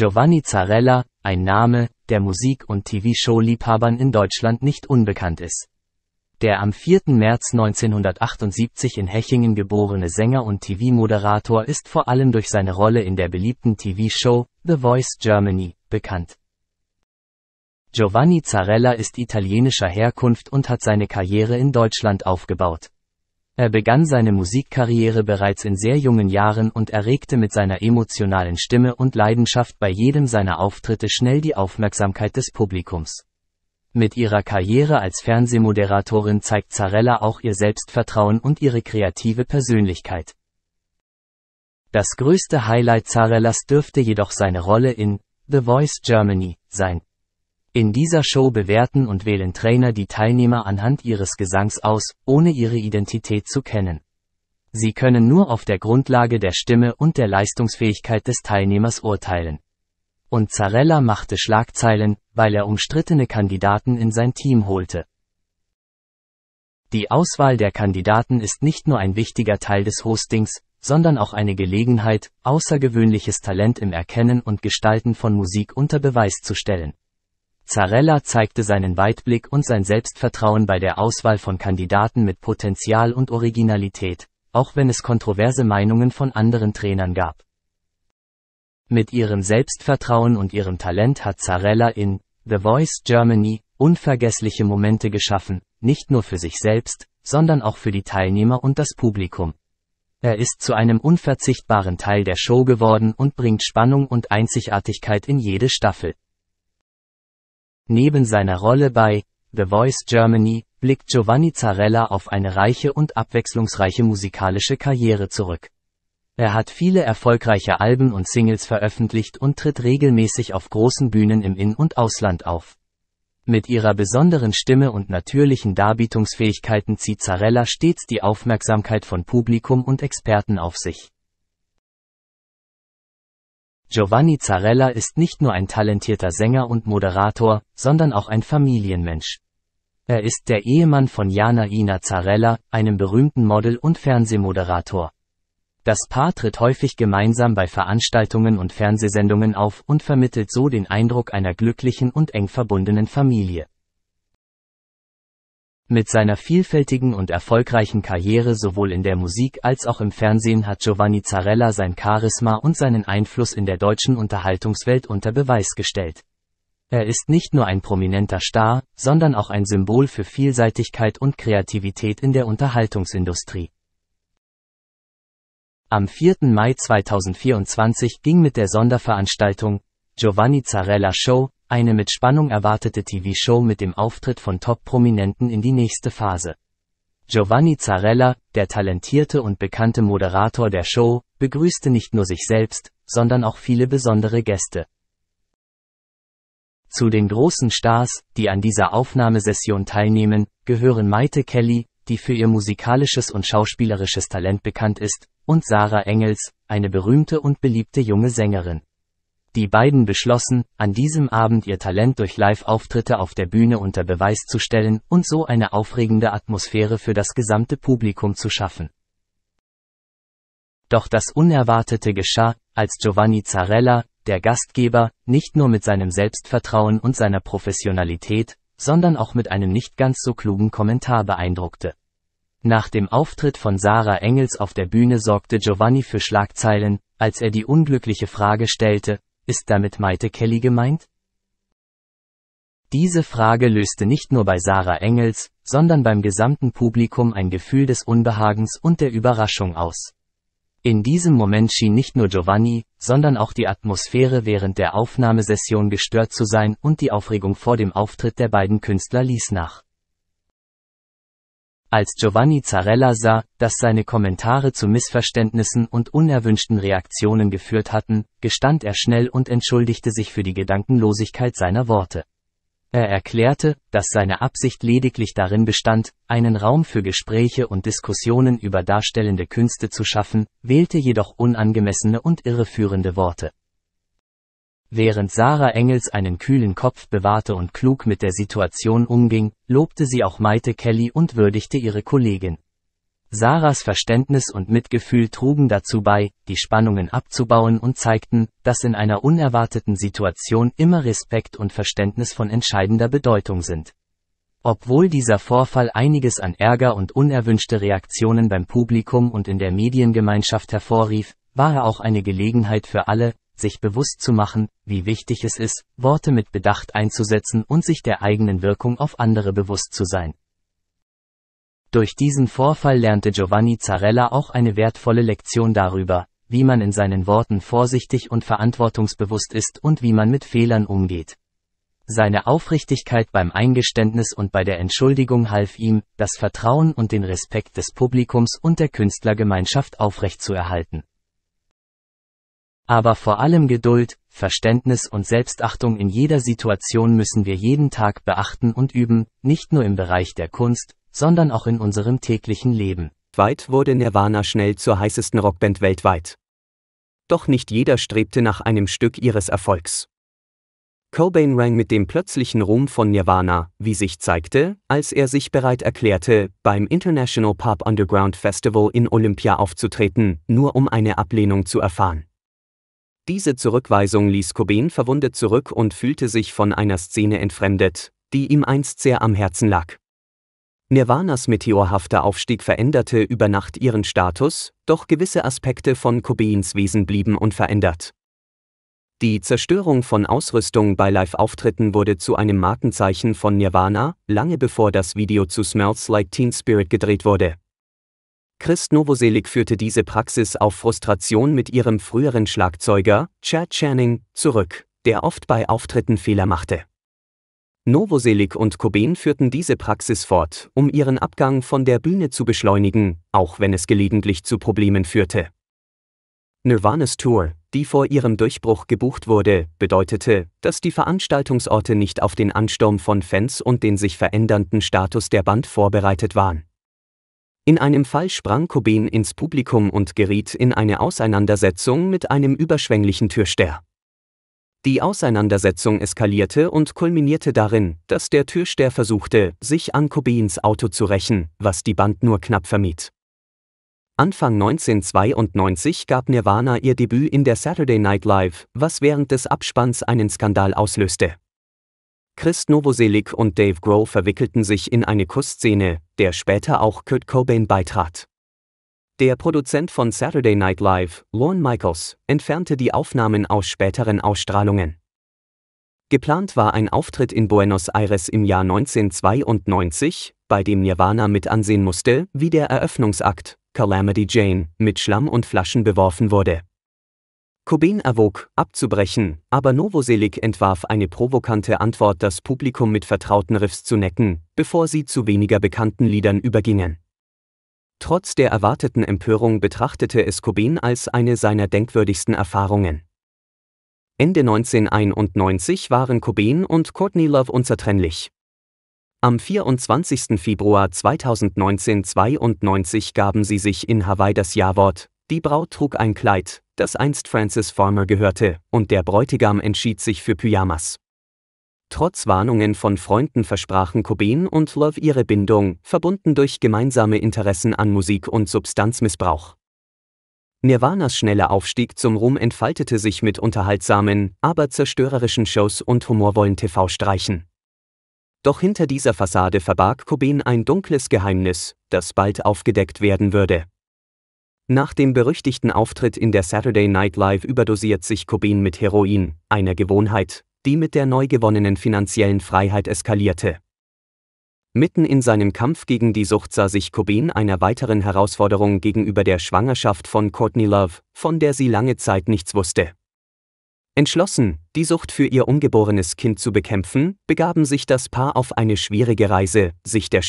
Giovanni Zarella, ein Name, der Musik- und TV-Show-Liebhabern in Deutschland nicht unbekannt ist. Der am 4. März 1978 in Hechingen geborene Sänger und TV-Moderator ist vor allem durch seine Rolle in der beliebten TV-Show The Voice Germany bekannt. Giovanni Zarella ist italienischer Herkunft und hat seine Karriere in Deutschland aufgebaut. Er begann seine Musikkarriere bereits in sehr jungen Jahren und erregte mit seiner emotionalen Stimme und Leidenschaft bei jedem seiner Auftritte schnell die Aufmerksamkeit des Publikums. Mit ihrer Karriere als Fernsehmoderatorin zeigt Zarella auch ihr Selbstvertrauen und ihre kreative Persönlichkeit. Das größte Highlight Zarellas dürfte jedoch seine Rolle in The Voice Germany sein. In dieser Show bewerten und wählen Trainer die Teilnehmer anhand ihres Gesangs aus, ohne ihre Identität zu kennen. Sie können nur auf der Grundlage der Stimme und der Leistungsfähigkeit des Teilnehmers urteilen. Und Zarella machte Schlagzeilen, weil er umstrittene Kandidaten in sein Team holte. Die Auswahl der Kandidaten ist nicht nur ein wichtiger Teil des Hostings, sondern auch eine Gelegenheit, außergewöhnliches Talent im Erkennen und Gestalten von Musik unter Beweis zu stellen. Zarella zeigte seinen Weitblick und sein Selbstvertrauen bei der Auswahl von Kandidaten mit Potenzial und Originalität, auch wenn es kontroverse Meinungen von anderen Trainern gab. Mit ihrem Selbstvertrauen und ihrem Talent hat Zarella in The Voice Germany unvergessliche Momente geschaffen, nicht nur für sich selbst, sondern auch für die Teilnehmer und das Publikum. Er ist zu einem unverzichtbaren Teil der Show geworden und bringt Spannung und Einzigartigkeit in jede Staffel. Neben seiner Rolle bei The Voice Germany blickt Giovanni Zarella auf eine reiche und abwechslungsreiche musikalische Karriere zurück. Er hat viele erfolgreiche Alben und Singles veröffentlicht und tritt regelmäßig auf großen Bühnen im In- und Ausland auf. Mit ihrer besonderen Stimme und natürlichen Darbietungsfähigkeiten zieht Zarella stets die Aufmerksamkeit von Publikum und Experten auf sich. Giovanni Zarella ist nicht nur ein talentierter Sänger und Moderator, sondern auch ein Familienmensch. Er ist der Ehemann von Jana Ina Zarella, einem berühmten Model und Fernsehmoderator. Das Paar tritt häufig gemeinsam bei Veranstaltungen und Fernsehsendungen auf und vermittelt so den Eindruck einer glücklichen und eng verbundenen Familie. Mit seiner vielfältigen und erfolgreichen Karriere sowohl in der Musik als auch im Fernsehen hat Giovanni Zarella sein Charisma und seinen Einfluss in der deutschen Unterhaltungswelt unter Beweis gestellt. Er ist nicht nur ein prominenter Star, sondern auch ein Symbol für Vielseitigkeit und Kreativität in der Unterhaltungsindustrie. Am 4. Mai 2024 ging mit der Sonderveranstaltung Giovanni Zarella Show eine mit Spannung erwartete TV-Show mit dem Auftritt von Top-Prominenten in die nächste Phase. Giovanni Zarella, der talentierte und bekannte Moderator der Show, begrüßte nicht nur sich selbst, sondern auch viele besondere Gäste. Zu den großen Stars, die an dieser Aufnahmesession teilnehmen, gehören Maite Kelly, die für ihr musikalisches und schauspielerisches Talent bekannt ist, und Sarah Engels, eine berühmte und beliebte junge Sängerin. Die beiden beschlossen, an diesem Abend ihr Talent durch Live-Auftritte auf der Bühne unter Beweis zu stellen und so eine aufregende Atmosphäre für das gesamte Publikum zu schaffen. Doch das Unerwartete geschah, als Giovanni Zarella, der Gastgeber, nicht nur mit seinem Selbstvertrauen und seiner Professionalität, sondern auch mit einem nicht ganz so klugen Kommentar beeindruckte. Nach dem Auftritt von Sarah Engels auf der Bühne sorgte Giovanni für Schlagzeilen, als er die unglückliche Frage stellte, ist damit Maite Kelly gemeint? Diese Frage löste nicht nur bei Sarah Engels, sondern beim gesamten Publikum ein Gefühl des Unbehagens und der Überraschung aus. In diesem Moment schien nicht nur Giovanni, sondern auch die Atmosphäre während der Aufnahmesession gestört zu sein und die Aufregung vor dem Auftritt der beiden Künstler ließ nach. Als Giovanni Zarella sah, dass seine Kommentare zu Missverständnissen und unerwünschten Reaktionen geführt hatten, gestand er schnell und entschuldigte sich für die Gedankenlosigkeit seiner Worte. Er erklärte, dass seine Absicht lediglich darin bestand, einen Raum für Gespräche und Diskussionen über darstellende Künste zu schaffen, wählte jedoch unangemessene und irreführende Worte. Während Sarah Engels einen kühlen Kopf bewahrte und klug mit der Situation umging, lobte sie auch Maite Kelly und würdigte ihre Kollegin. Sarahs Verständnis und Mitgefühl trugen dazu bei, die Spannungen abzubauen und zeigten, dass in einer unerwarteten Situation immer Respekt und Verständnis von entscheidender Bedeutung sind. Obwohl dieser Vorfall einiges an Ärger und unerwünschte Reaktionen beim Publikum und in der Mediengemeinschaft hervorrief, war er auch eine Gelegenheit für alle, sich bewusst zu machen, wie wichtig es ist, Worte mit Bedacht einzusetzen und sich der eigenen Wirkung auf andere bewusst zu sein. Durch diesen Vorfall lernte Giovanni Zarella auch eine wertvolle Lektion darüber, wie man in seinen Worten vorsichtig und verantwortungsbewusst ist und wie man mit Fehlern umgeht. Seine Aufrichtigkeit beim Eingeständnis und bei der Entschuldigung half ihm, das Vertrauen und den Respekt des Publikums und der Künstlergemeinschaft aufrechtzuerhalten. Aber vor allem Geduld, Verständnis und Selbstachtung in jeder Situation müssen wir jeden Tag beachten und üben, nicht nur im Bereich der Kunst, sondern auch in unserem täglichen Leben. Weit wurde Nirvana schnell zur heißesten Rockband weltweit. Doch nicht jeder strebte nach einem Stück ihres Erfolgs. Cobain rang mit dem plötzlichen Ruhm von Nirvana, wie sich zeigte, als er sich bereit erklärte, beim International Pop Underground Festival in Olympia aufzutreten, nur um eine Ablehnung zu erfahren. Diese Zurückweisung ließ Cobain verwundet zurück und fühlte sich von einer Szene entfremdet, die ihm einst sehr am Herzen lag. Nirvanas meteorhafter Aufstieg veränderte über Nacht ihren Status, doch gewisse Aspekte von Cobains Wesen blieben unverändert. Die Zerstörung von Ausrüstung bei Live-Auftritten wurde zu einem Markenzeichen von Nirvana, lange bevor das Video zu Smells Like Teen Spirit gedreht wurde. Christ Novoselic führte diese Praxis auf Frustration mit ihrem früheren Schlagzeuger, Chad Channing, zurück, der oft bei Auftritten Fehler machte. Novoselic und Cobain führten diese Praxis fort, um ihren Abgang von der Bühne zu beschleunigen, auch wenn es gelegentlich zu Problemen führte. Nirvanas Tour, die vor ihrem Durchbruch gebucht wurde, bedeutete, dass die Veranstaltungsorte nicht auf den Ansturm von Fans und den sich verändernden Status der Band vorbereitet waren. In einem Fall sprang Cobain ins Publikum und geriet in eine Auseinandersetzung mit einem überschwänglichen Türsteher. Die Auseinandersetzung eskalierte und kulminierte darin, dass der Türsteher versuchte, sich an Cobains Auto zu rächen, was die Band nur knapp vermied. Anfang 1992 gab Nirvana ihr Debüt in der Saturday Night Live, was während des Abspanns einen Skandal auslöste. Chris Novoselic und Dave Grohl verwickelten sich in eine Kussszene, der später auch Kurt Cobain beitrat. Der Produzent von Saturday Night Live, Lorne Michaels, entfernte die Aufnahmen aus späteren Ausstrahlungen. Geplant war ein Auftritt in Buenos Aires im Jahr 1992, bei dem Nirvana mit ansehen musste, wie der Eröffnungsakt, Calamity Jane, mit Schlamm und Flaschen beworfen wurde. Cobain erwog, abzubrechen, aber Novoselic entwarf eine provokante Antwort, das Publikum mit vertrauten Riffs zu necken, bevor sie zu weniger bekannten Liedern übergingen. Trotz der erwarteten Empörung betrachtete es Cobain als eine seiner denkwürdigsten Erfahrungen. Ende 1991 waren Cobain und Courtney Love unzertrennlich. Am 24. Februar 2019 92 gaben sie sich in Hawaii das Jawort die Braut trug ein Kleid, das einst Francis Farmer gehörte, und der Bräutigam entschied sich für Pyjamas. Trotz Warnungen von Freunden versprachen Cobain und Love ihre Bindung, verbunden durch gemeinsame Interessen an Musik und Substanzmissbrauch. Nirvanas schneller Aufstieg zum Ruhm entfaltete sich mit unterhaltsamen, aber zerstörerischen Shows und humorvollen TV-Streichen. Doch hinter dieser Fassade verbarg Cobain ein dunkles Geheimnis, das bald aufgedeckt werden würde. Nach dem berüchtigten Auftritt in der Saturday Night Live überdosiert sich Cobain mit Heroin, einer Gewohnheit, die mit der neu gewonnenen finanziellen Freiheit eskalierte. Mitten in seinem Kampf gegen die Sucht sah sich Cobain einer weiteren Herausforderung gegenüber der Schwangerschaft von Courtney Love, von der sie lange Zeit nichts wusste. Entschlossen, die Sucht für ihr ungeborenes Kind zu bekämpfen, begaben sich das Paar auf eine schwierige Reise, sich der